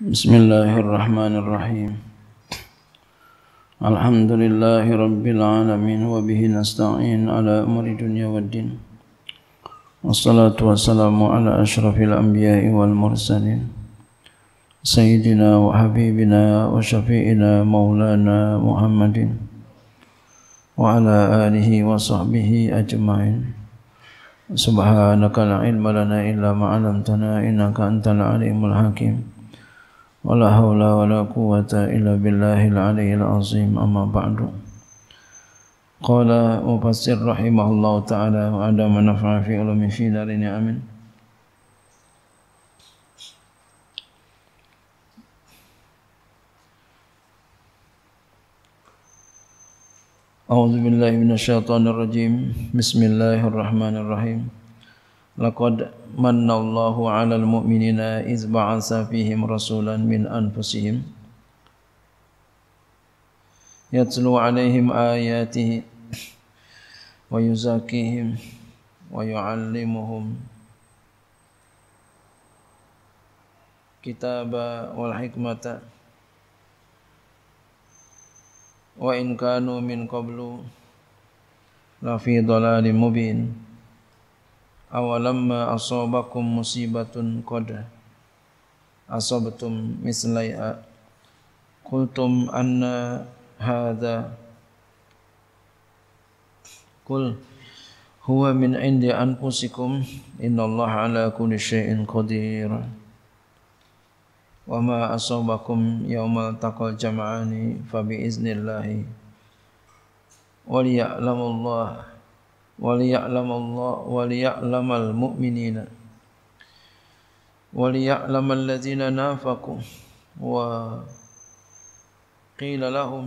بسم الله الرحمن الرحيم الحمد لله رب العالمين وبه نستعين على أمر الدنيا والدين والصلاة والسلام على أشرف الأنبياء والمرسلين سيدنا وحبيبنا وشفيئنا مولانا محمد وعلى آله وصحبه أجمعين سبحانك لا علم لنا إلا ما علمتنا إنك أنت العليم الحكيم ولا حول ولا قوة إلا بالله العلي العظيم أما بعد قال مفسر رحمه الله تعالى وعدم نفع في علم في دارين آمين أعوذ بالله من الشيطان الرجيم بسم الله الرحمن الرحيم لقد من الله على المؤمنين إذ بعث فيهم رسولا من أنفسهم يتلو عليهم آياته ويزكيهم ويعلمهم كتاب والحكمة وإن كانوا من قبل لفي ضلال مبين awalamma asobakum musibatun qada asobatum mislaiha qultum anna hadha kul huwa min indi anfusikum inna Allah ala kulli syai'in qadir wa ma asobakum yawmal taqal jama'ani fabi iznillahi wa liya'lamu Allah وليعلم الله وليعلم المؤمنين وليعلم الذين نافقوا وقيل لهم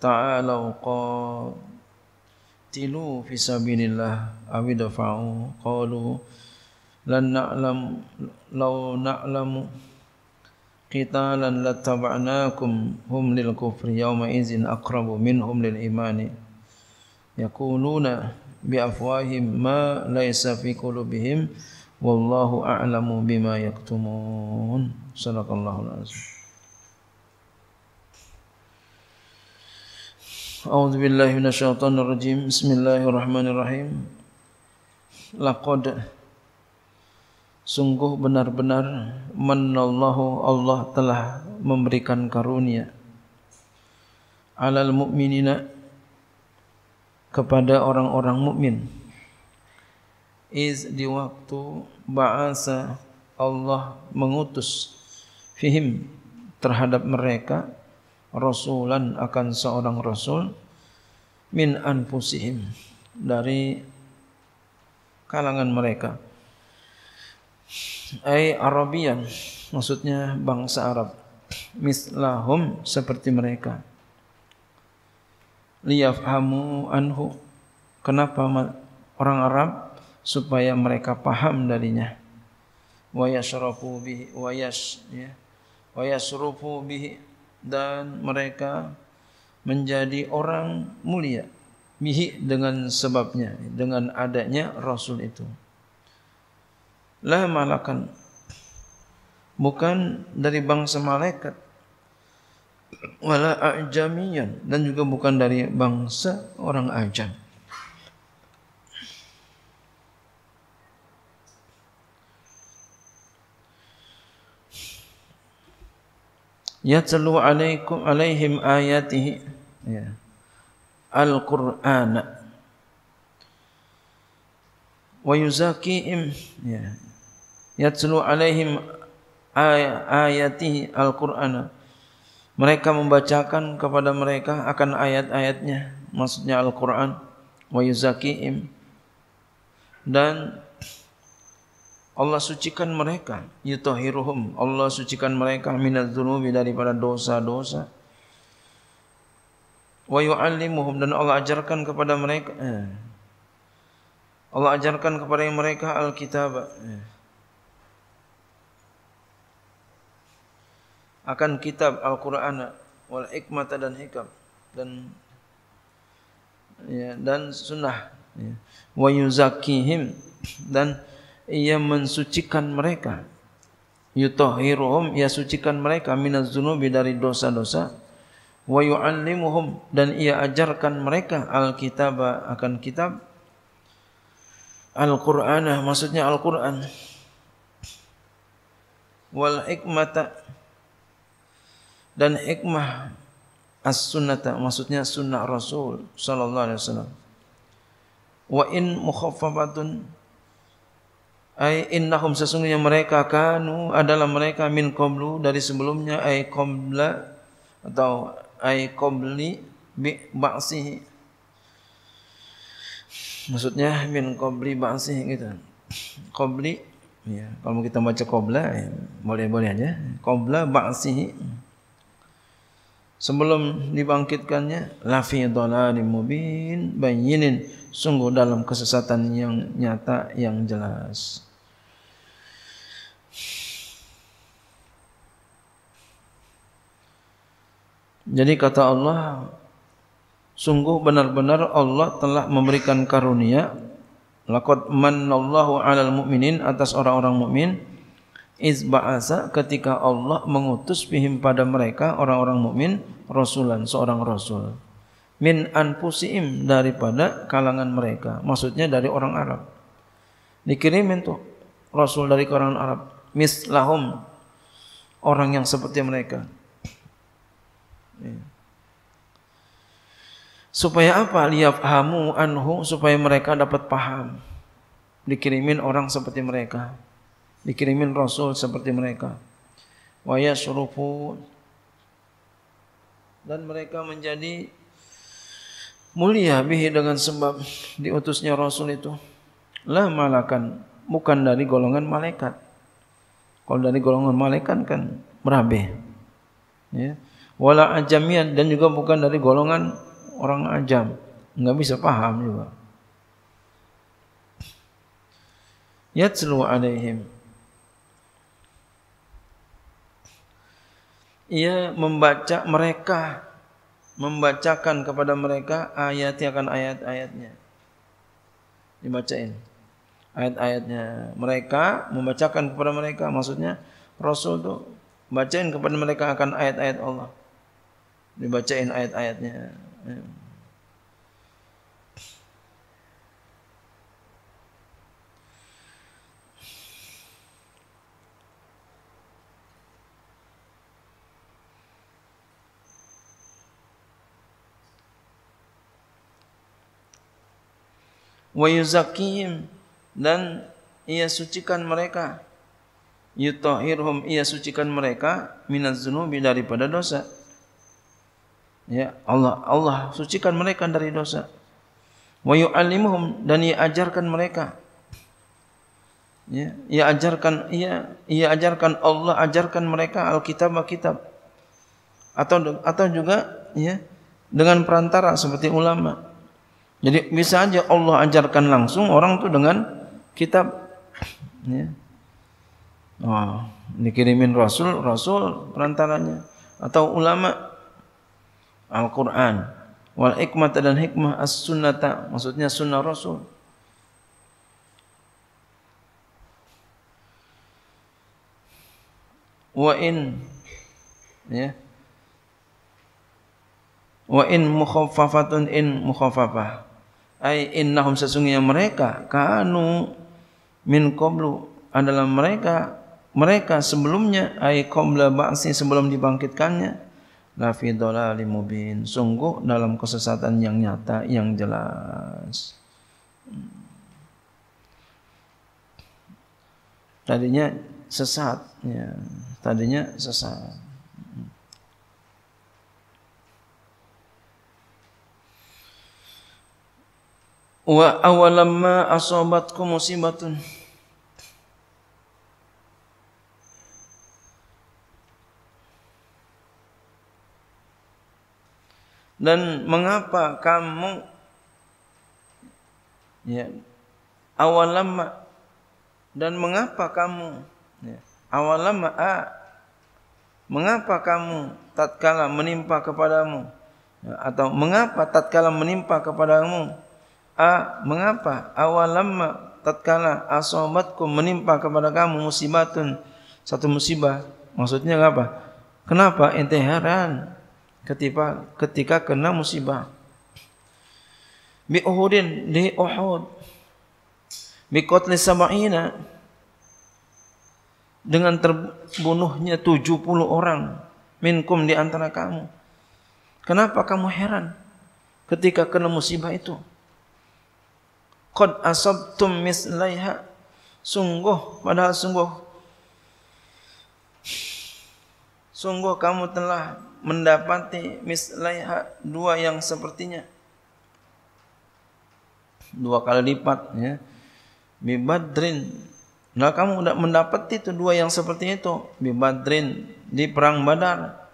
تعالوا قاتلوا في سبيل الله أو دفعوا قالوا لن نعلم لو نعلم قتالا لاتبعناكم هم للكفر يومئذ أقرب منهم للإيمان يقولون biafwahim ma laisa fi qulubihim wallahu a'lamu bima yaktumun sallallahu sadaqallahu azim A'udzu billahi minasyaitonir rajim Bismillahirrahmanirrahim Laqad Sungguh benar-benar manallahu Allah telah memberikan karunia alal mu'minina kepada orang-orang mukmin. Iz di waktu ba'asa Allah mengutus fihim terhadap mereka rasulan akan seorang rasul min anfusihim dari kalangan mereka ai arabian maksudnya bangsa arab mislahum seperti mereka liyafhamu anhu kenapa orang Arab supaya mereka paham darinya wa yasrafu bihi wa yas ya wa yasrafu bihi dan mereka menjadi orang mulia bihi dengan sebabnya dengan adanya rasul itu lah malakan bukan dari bangsa malaikat wala ajamian dan juga bukan dari bangsa orang ajam. Yatlu alaikum alaihim ayatihi ya. Al-Qur'an wa yuzakihim ya. Yatlu alaihim ay- ayatihi Al-Qur'an mereka membacakan kepada mereka akan ayat-ayatnya maksudnya Al-Qur'an wa yuzakiim dan Allah sucikan mereka yutohiruhum. Allah sucikan mereka minadz dzunubi daripada dosa-dosa wa yuallimuhum dan Allah ajarkan kepada mereka eh, Allah ajarkan kepada mereka Alkitab. eh. akan kitab Al-Qur'an wal hikmata dan hikam dan ya, dan sunnah ya. wa yuzakkihim dan ia mensucikan mereka yutahhiruhum ia sucikan mereka minaz zunubi dari dosa-dosa wa yuallimuhum dan ia ajarkan mereka alkitab akan kitab al quranah maksudnya Al-Qur'an wal hikmata dan hikmah as sunnah maksudnya sunnah Rasul sallallahu alaihi wasallam. Wa in mukhaffafatun ai innahum sesungguhnya mereka kanu adalah mereka min qablu dari sebelumnya ai qabla atau ai qabli bi ba'sihi. Maksudnya min qabli ba'sihi gitu. Qabli ya kalau kita baca qabla ya, boleh-boleh aja. Qabla ba'sihi sebelum dibangkitkannya lafi dhalalim mubin bayyinin sungguh dalam kesesatan yang nyata yang jelas Jadi kata Allah sungguh benar-benar Allah telah memberikan karunia laqad manallahu 'alal mu'minin atas orang-orang mukmin -orang Izba'asa ketika Allah mengutus bihim pada mereka orang-orang mukmin rasulan seorang rasul min anfusihim daripada kalangan mereka maksudnya dari orang Arab dikirimin tuh rasul dari kalangan Arab mislahum orang yang seperti mereka iya. supaya apa liyafhamu anhu supaya mereka dapat paham dikirimin orang seperti mereka dikirimin rasul seperti mereka wa yasrufu dan mereka menjadi mulia bihi dengan sebab diutusnya rasul itu lah malakan bukan dari golongan malaikat kalau dari golongan malaikat kan merabe ya wala ajamian dan juga bukan dari golongan orang ajam enggak bisa paham juga yatlu alaihim ia membaca mereka membacakan kepada mereka ayat akan ayat-ayatnya dibacain ayat-ayatnya mereka membacakan kepada mereka maksudnya rasul itu bacain kepada mereka akan ayat-ayat Allah dibacain ayat-ayatnya ya. wa yuzakkihim dan ia sucikan mereka yutahhirhum ia sucikan mereka minaz zunubi daripada dosa ya Allah Allah sucikan mereka dari dosa wa yuallimuhum dan ia ajarkan mereka ya ia ajarkan ia ia ajarkan Allah ajarkan mereka alkitab kitab atau atau juga ya dengan perantara seperti ulama Jadi bisa aja Allah ajarkan langsung orang tuh dengan kitab. Ya. Oh, dikirimin Rasul, Rasul perantaranya atau ulama Al-Quran wal hikmah dan hikmah as sunnata maksudnya sunnah rasul wa in ya wa in mukhaffafatun in mukhaffafah ai innahum sesungguhnya mereka kanu min qablu adalah mereka mereka sebelumnya ai qabla ba'si sebelum dibangkitkannya la fi dhalalim mubin sungguh dalam kesesatan yang nyata yang jelas tadinya sesat ya tadinya sesat Wa awalamma asobatku musibatun Dan mengapa kamu ya, awalama dan mengapa kamu ya, awalama a, mengapa kamu tatkala menimpa kepadamu ya, atau mengapa tatkala menimpa kepadamu A, mengapa awalamma tatkala asobatkum menimpa kepada kamu musibatun satu musibah? Maksudnya apa? Kenapa ente heran ketika ketika kena musibah? Bi Uhudin di Uhud. Bi qatl sab'ina dengan terbunuhnya 70 orang minkum di antara kamu. Kenapa kamu heran ketika kena musibah itu? qad asabtum mislaiha sungguh padahal sungguh sungguh kamu telah mendapati mislaiha dua yang sepertinya dua kali lipat ya bi badrin nah kamu sudah mendapati itu dua yang sepertinya itu bi badrin di perang badar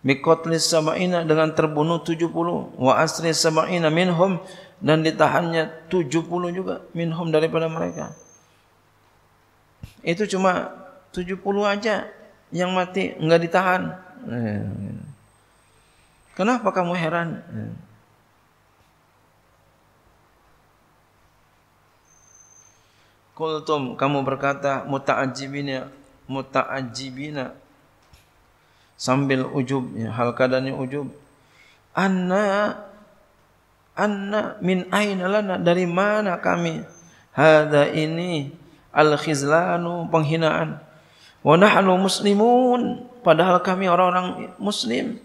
mikotlis sama'ina dengan terbunuh 70 wa asri sama'ina minhum dan ditahannya 70 juga minhum daripada mereka. Itu cuma 70 aja yang mati enggak ditahan. Kenapa kamu heran? Kultum kamu berkata muta'ajibina muta'ajibina sambil ujub ya, hal keadaannya ujub anna anna min aina lana dari mana kami hadza ini al khizlanu penghinaan wa nahnu muslimun padahal kami orang-orang muslim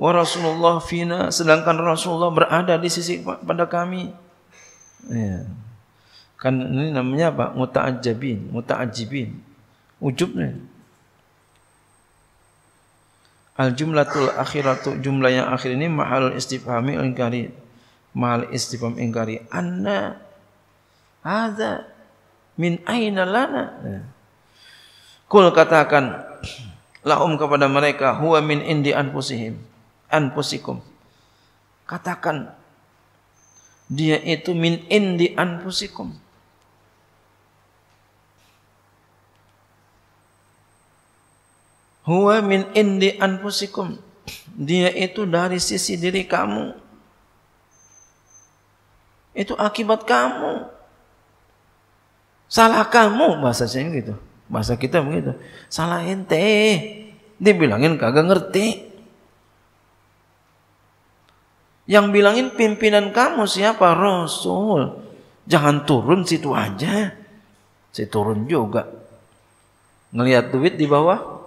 wa rasulullah fina sedangkan rasulullah berada di sisi pada kami ya. kan ini namanya apa mutaajjibin mutaajjibin ujubnya al jumlatul akhiratu jumlah yang akhir ini mahal istifhami ingkari mahal istifham ingkari anna hadza min aina lana ya. kul katakan lahum kepada mereka huwa min indi anfusihim anfusikum katakan dia itu min indi anfusikum Huwa min indi anfusikum. Dia itu dari sisi diri kamu. Itu akibat kamu. Salah kamu bahasa saya gitu. Bahasa kita begitu. Salah ente. Dibilangin kagak ngerti. Yang bilangin pimpinan kamu siapa? Rasul. Jangan turun situ aja. Saya turun juga. Ngelihat duit di bawah,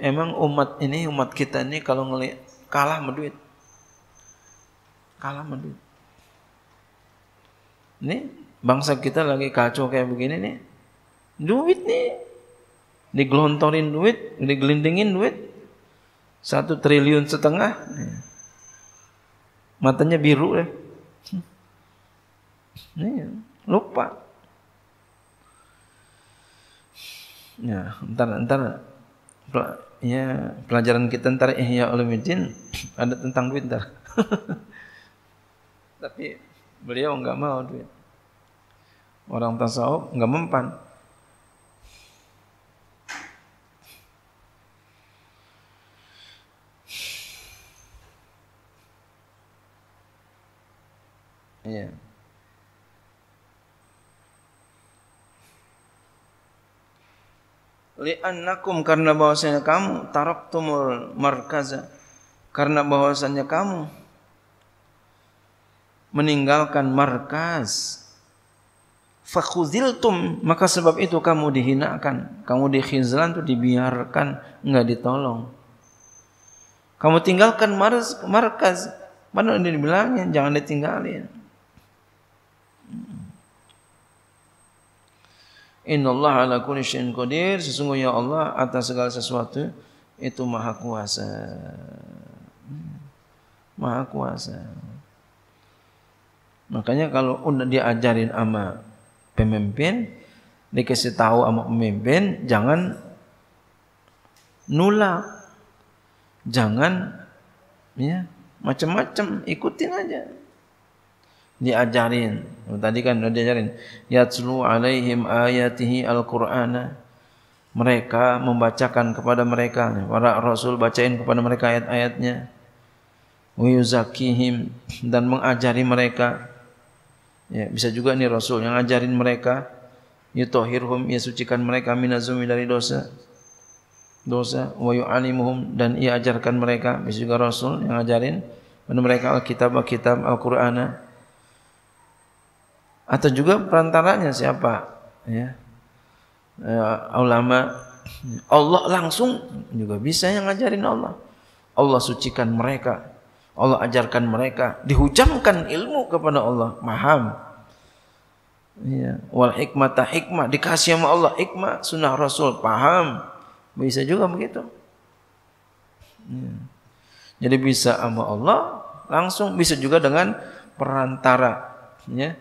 Emang umat ini, umat kita ini kalau ngelihat kalah sama Kalah sama duit. Ini bangsa kita lagi kacau kayak begini nih. Duit nih. Digelontorin duit, digelindingin duit. Satu triliun setengah. Matanya biru ya, Nih, lupa. Ya, ntar, ntar ya pelajaran kita ntar Ihya eh, Ulumuddin ada tentang duit ntar. Tapi beliau enggak mau duit. Orang tasawuf enggak mempan. li'annakum karena bahwasanya kamu taraktumul markaza karena bahwasanya kamu meninggalkan markaz fakhuziltum maka sebab itu kamu dihinakan kamu dikhizlan itu dibiarkan enggak ditolong kamu tinggalkan markaz mana ini dibilangin jangan ditinggalin Innallaha ala kulli syai'in qadir, sesungguhnya Allah atas segala sesuatu itu maha kuasa. Maha kuasa. Makanya kalau udah diajarin sama pemimpin, dikasih tahu sama pemimpin, jangan nulak. Jangan ya, macam-macam, ikutin aja. Diajarin Tadi kan dia jarin yatslu alaihim ayatihi al-Qur'ana. Mereka membacakan kepada mereka para rasul bacain kepada mereka ayat-ayatnya. Wiyuzakihim dan mengajari mereka. Ya, bisa juga nih rasul yang ajarin mereka yutahhirhum ia sucikan mereka minazumi dari dosa dosa wa yu'alimuhum dan ia ajarkan mereka bisa juga rasul yang ajarin mereka alkitab kitab al-qur'ana al atau juga perantaranya siapa ya uh, ulama Allah langsung juga bisa yang ngajarin Allah Allah sucikan mereka Allah ajarkan mereka dihujamkan ilmu kepada Allah maham ya wal hikmata hikmah dikasih sama Allah hikmah sunnah Rasul paham bisa juga begitu ya. jadi bisa sama Allah langsung bisa juga dengan perantara ya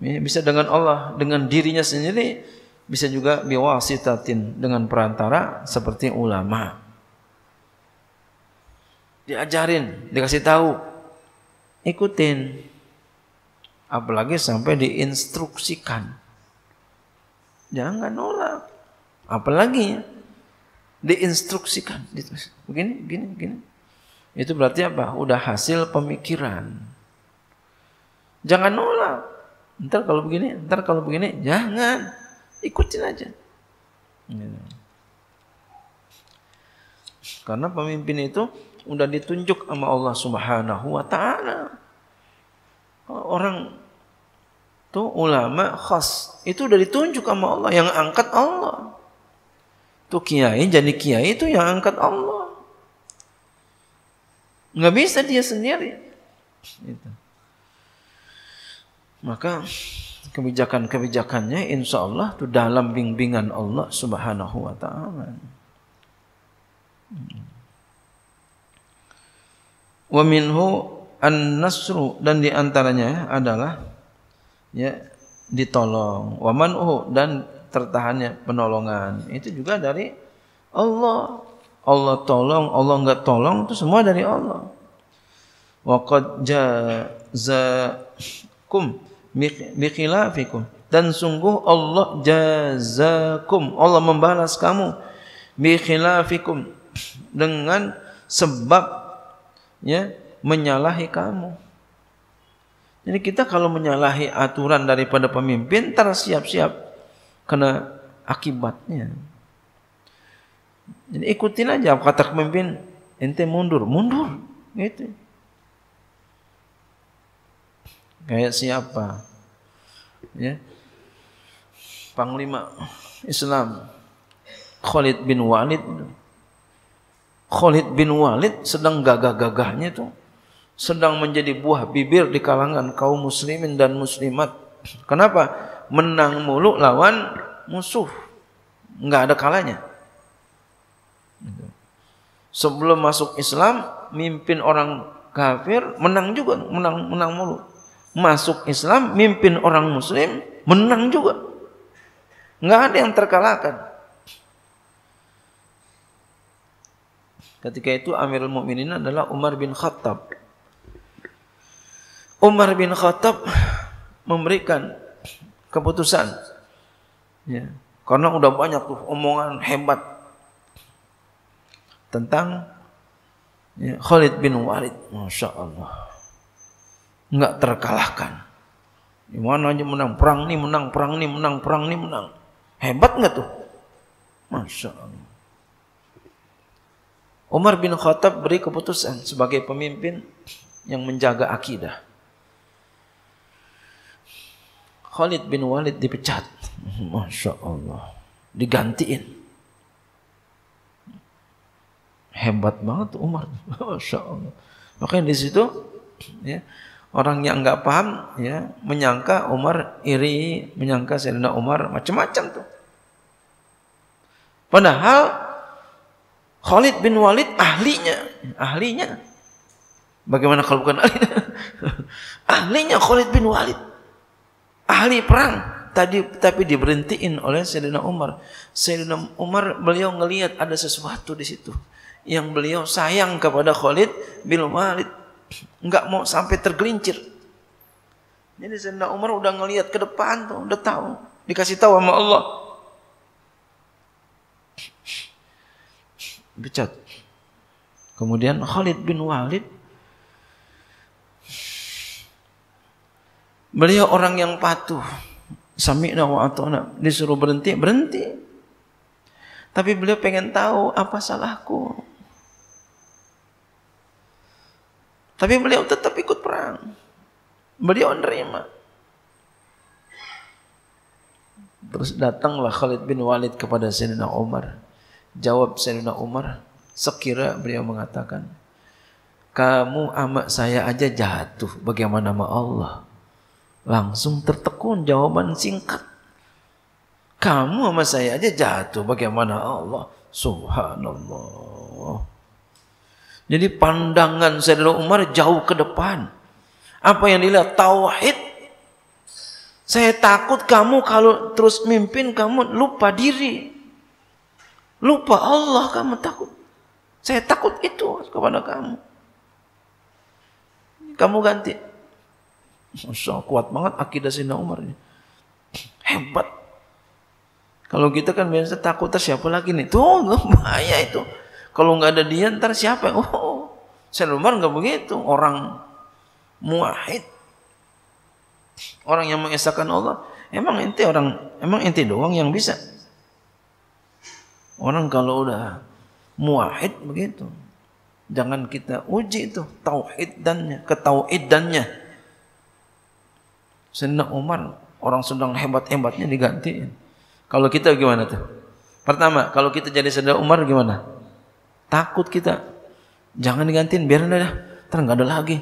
Ya, bisa dengan Allah, dengan dirinya sendiri, bisa juga biwasitatin dengan perantara seperti ulama. Diajarin, dikasih tahu, ikutin. Apalagi sampai diinstruksikan. Jangan nolak. Apalagi diinstruksikan. Begini, begini, begini. Itu berarti apa? Udah hasil pemikiran. Jangan nolak ntar kalau begini ntar kalau begini jangan ikutin aja iya. karena pemimpin itu udah ditunjuk sama Allah Subhanahu wa taala orang tuh ulama khas itu udah ditunjuk sama Allah yang angkat Allah tuh kiai jadi kiai itu yang angkat Allah nggak bisa dia sendiri gitu maka kebijakan-kebijakannya insya Allah itu dalam bimbingan Allah Subhanahu wa taala. Wa minhu an-nasru dan diantaranya adalah ya ditolong. Wa man'uhu dan tertahannya penolongan. Itu juga dari Allah. Allah tolong, Allah enggak tolong itu semua dari Allah. Wa qad jazakum bikhilafikum dan sungguh Allah jazakum Allah membalas kamu bikhilafikum dengan sebab ya menyalahi kamu jadi kita kalau menyalahi aturan daripada pemimpin tersiap-siap kena akibatnya jadi ikutin aja kata pemimpin ente mundur mundur gitu Kayak siapa? Ya. Panglima Islam Khalid bin Walid Khalid bin Walid sedang gagah-gagahnya itu sedang menjadi buah bibir di kalangan kaum muslimin dan muslimat. Kenapa? Menang mulu lawan musuh. Enggak ada kalanya. Sebelum masuk Islam, mimpin orang kafir menang juga, menang menang mulu masuk Islam, mimpin orang muslim, menang juga. Nggak ada yang terkalahkan. Ketika itu Amirul Mukminin adalah Umar bin Khattab. Umar bin Khattab memberikan keputusan. Ya, karena udah banyak tuh omongan hebat tentang ya, Khalid bin Walid. Masya Allah nggak terkalahkan. Gimana aja menang perang nih, menang perang nih, menang perang nih, menang. Hebat nggak tuh? Masya Allah. Umar bin Khattab beri keputusan sebagai pemimpin yang menjaga akidah. Khalid bin Walid dipecat. Masya Allah. Digantiin. Hebat banget Umar. Masya Allah. Makanya di situ ya, orang yang enggak paham ya menyangka Umar iri, menyangka Sayyidina Umar macam-macam tuh. Padahal Khalid bin Walid ahlinya, ahlinya. Bagaimana kalau bukan ahlinya? ahlinya Khalid bin Walid. Ahli perang tadi tapi diberhentiin oleh Sayyidina Umar. Sayyidina Umar beliau ngelihat ada sesuatu di situ yang beliau sayang kepada Khalid bin Walid Enggak mau sampai tergelincir. Jadi Sayyidina Umar udah ngelihat ke depan tuh, udah tahu, dikasih tahu sama Allah. Becat. Kemudian Khalid bin Walid Beliau orang yang patuh. Sami'na wa atona. Disuruh berhenti, berhenti. Tapi beliau pengen tahu apa salahku. Tapi beliau tetap ikut perang. Beliau menerima. Terus datanglah Khalid bin Walid kepada Sayyidina Umar. Jawab Sayyidina Umar, sekira beliau mengatakan, kamu amat saya aja jatuh bagaimana sama Allah. Langsung tertekun jawaban singkat. Kamu sama saya aja jatuh bagaimana Allah. Subhanallah. Jadi pandangan Sayyidina Umar jauh ke depan. Apa yang dilihat? Tauhid. Saya takut kamu kalau terus mimpin kamu lupa diri. Lupa Allah kamu takut. Saya takut itu kepada kamu. Kamu ganti. Masya kuat banget akidah Sayyidina Umar ini. Hebat. Kalau kita kan biasa takut siapa lagi nih? Tuh, bahaya itu. Kalau nggak ada dia ntar siapa? Oh, saya Umar nggak begitu. Orang muahid. Orang yang mengesahkan Allah. Emang ente orang, emang ente doang yang bisa. Orang kalau udah muahid begitu. Jangan kita uji itu tauhid ketauhid dannya. Sayyidina Umar orang sedang hebat-hebatnya diganti. Kalau kita gimana tuh? Pertama, kalau kita jadi Sayyidina Umar gimana? Takut kita. Jangan digantiin, biar ada Ntar ada lagi.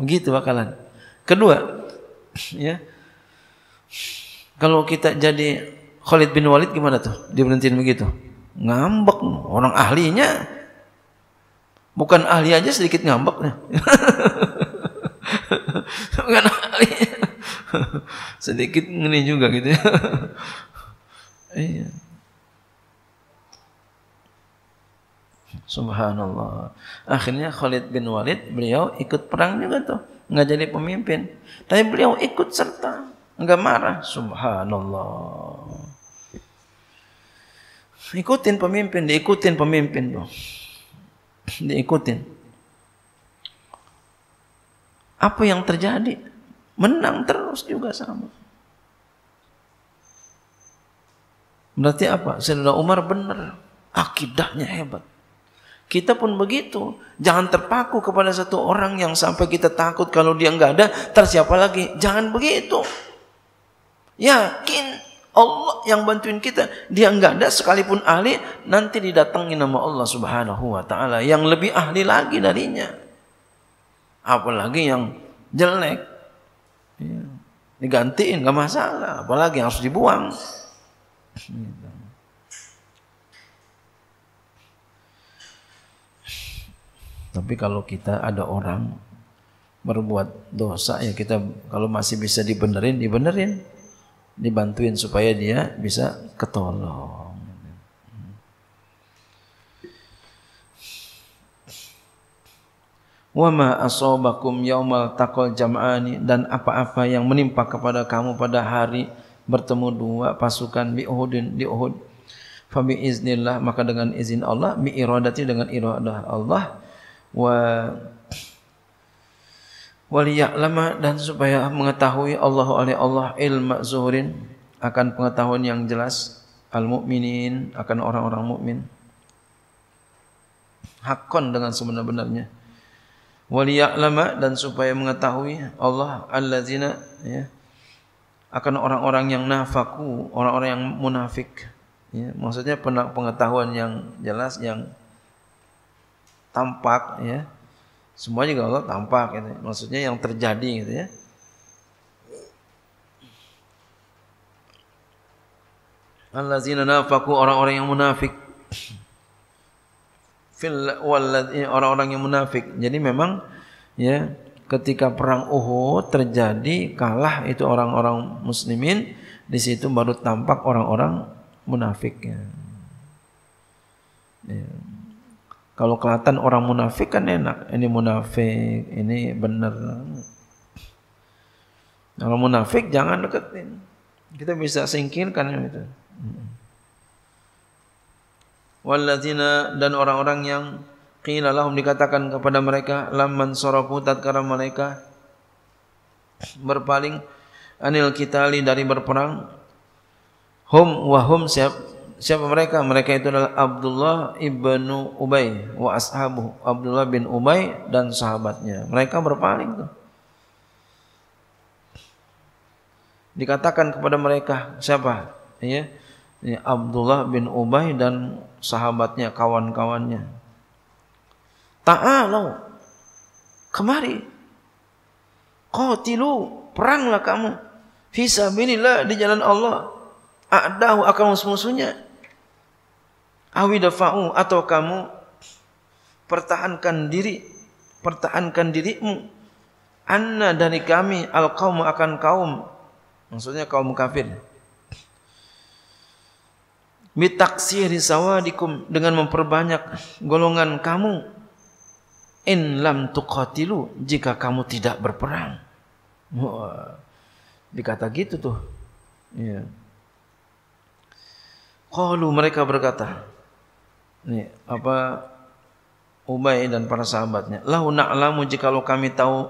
Begitu bakalan. Kedua, ya kalau kita jadi Khalid bin Walid gimana tuh? Dia berhentiin begitu. Ngambek. Orang ahlinya bukan ahli aja sedikit ngambek. bukan ahli. sedikit ngeri juga gitu ya. iya. Subhanallah. Akhirnya Khalid bin Walid beliau ikut perang juga tuh. Enggak jadi pemimpin. Tapi beliau ikut serta. Enggak marah. Subhanallah. Ikutin pemimpin, diikutin pemimpin tuh. Diikutin. Apa yang terjadi? Menang terus juga sama. Berarti apa? Sayyidina Umar benar. Akidahnya hebat. Kita pun begitu. Jangan terpaku kepada satu orang yang sampai kita takut kalau dia nggak ada, ter siapa lagi? Jangan begitu. Yakin Allah yang bantuin kita. Dia nggak ada sekalipun ahli, nanti didatangi nama Allah Subhanahu wa taala yang lebih ahli lagi darinya. Apalagi yang jelek. Iya. Digantiin nggak masalah, apalagi yang harus dibuang. Iya. Tapi kalau kita ada orang berbuat dosa ya kita kalau masih bisa dibenerin dibenerin dibantuin supaya dia bisa ketolong. Wama asobakum yaumal takol jam'ani dan apa-apa yang menimpa kepada kamu pada hari bertemu dua pasukan di Uhudin di Uhud. Fabi iznillah maka dengan izin Allah mi iradati dengan iradah Allah wa waliya'lama dan supaya mengetahui Allah oleh Allah ilma zuhurin akan pengetahuan yang jelas al mukminin akan orang-orang mukmin hakon dengan sebenar-benarnya waliya'lama dan supaya mengetahui Allah allazina ya akan orang-orang yang nafaku orang-orang yang munafik ya maksudnya pengetahuan yang jelas yang tampak ya semua juga Allah tampak gitu. maksudnya yang terjadi gitu ya Allazina nafaku orang-orang yang munafik fil orang-orang yang munafik jadi memang ya ketika perang Uhud terjadi kalah itu orang-orang muslimin di situ baru tampak orang-orang munafik ya. Kalau kelihatan orang munafik kan enak. Ini munafik, ini benar. Kalau munafik jangan deketin. Kita bisa singkirkan itu. Mm-hmm. Walladzina dan orang-orang yang qila lahum dikatakan kepada mereka lamman sarafu tatkara mereka berpaling anil kitali dari berperang hum wahum siap Siapa mereka? Mereka itu adalah Abdullah ibnu Ubay wa ashabu Abdullah bin Ubay dan sahabatnya. Mereka berpaling tuh. Dikatakan kepada mereka siapa? Ya, ya Abdullah bin Ubay dan sahabatnya, kawan-kawannya. Ta'alau kemari. Qatilu peranglah kamu. Fisabilillah di jalan Allah. A'dahu akan musuh-musuhnya Awidafa'u atau kamu pertahankan diri, pertahankan dirimu. Anna dari kami al kaum akan kaum, maksudnya kaum kafir. Bitaksiri sawadikum dengan memperbanyak golongan kamu. In lam tuqatilu jika kamu tidak berperang. Wah, dikata gitu tuh. Ya. Kalau mereka berkata, Nih, apa Ubay dan para sahabatnya. Lau na'lamu jikalau kami tahu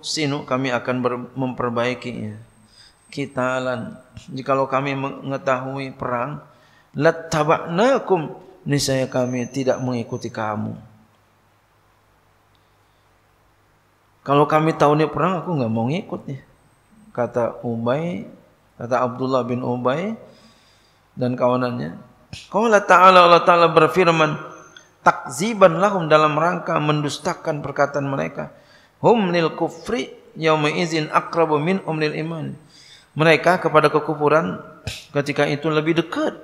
sinu kami akan ber, memperbaikinya. Kitalan jikalau kami mengetahui perang lattaba'nakum niscaya kami tidak mengikuti kamu. Kalau kami tahu ini perang aku nggak mau ngikut nih. Kata Ubay, kata Abdullah bin Ubay dan kawanannya. Allah Ta'ala Allah Ta'ala berfirman takziban lahum dalam rangka mendustakan perkataan mereka hum lil kufri yawma izin akrabu min um lil iman mereka kepada kekufuran ketika itu lebih dekat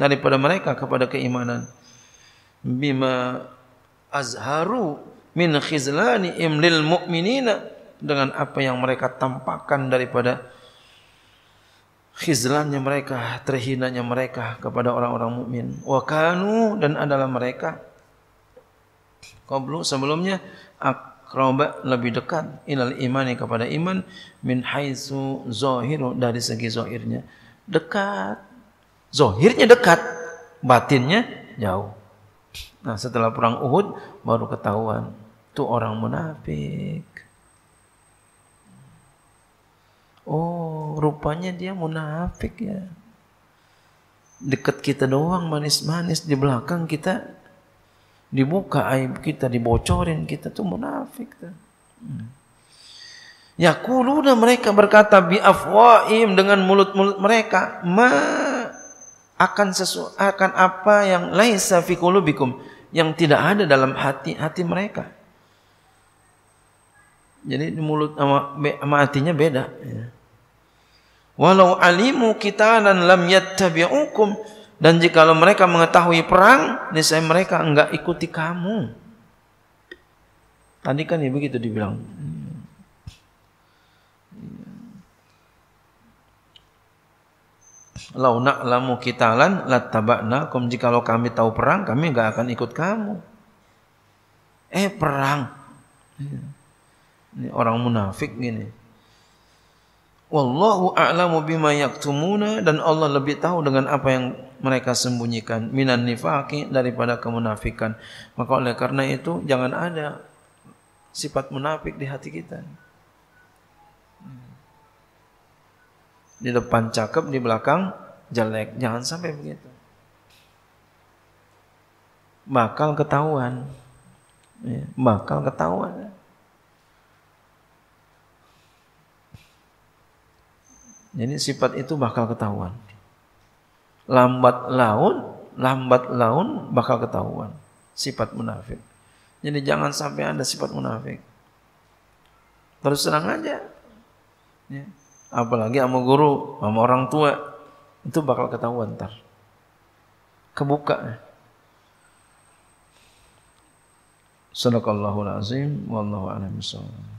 daripada mereka kepada keimanan bima azharu min khizlani imlil mu'minina dengan apa yang mereka tampakkan daripada khizlannya mereka, terhinanya mereka kepada orang-orang mukmin. Wakanu dan adalah mereka qablu sebelumnya akraba lebih dekat ilal imani kepada iman min haitsu zahiru dari segi zahirnya. Dekat. Zahirnya dekat, batinnya jauh. Nah, setelah perang Uhud baru ketahuan tuh orang munafik. Oh, rupanya dia munafik ya. Dekat kita doang manis-manis di belakang kita dibuka aib kita, dibocorin kita tuh munafik tuh. Hmm. Ya kuluna mereka berkata bi afwaim dengan mulut-mulut mereka ma akan sesu akan apa yang laisa fi kulubikum yang tidak ada dalam hati-hati mereka. Jadi mulut sama, sama hatinya beda ya walau alimu kita dan lam yattabi'ukum dan jikalau mereka mengetahui perang niscaya mereka enggak ikuti kamu tadi kan ya begitu dibilang lau na'lamu kitalan lattaba'nakum jikalau kami tahu perang kami enggak akan ikut kamu eh perang ini orang munafik gini Wallahu a'lamu bima yaktumuna dan Allah lebih tahu dengan apa yang mereka sembunyikan minan nifaqi daripada kemunafikan. Maka oleh karena itu jangan ada sifat munafik di hati kita. Di depan cakep, di belakang jelek. Jangan sampai begitu. Bakal ketahuan. Ya, bakal ketahuan. Jadi sifat itu bakal ketahuan. Lambat laun, lambat laun bakal ketahuan sifat munafik. Jadi jangan sampai ada sifat munafik. Terus senang aja. Ya. Apalagi sama guru, sama orang tua. Itu bakal ketahuan ntar. Kebuka. Sadaqallahul azim. Wallahu a'lam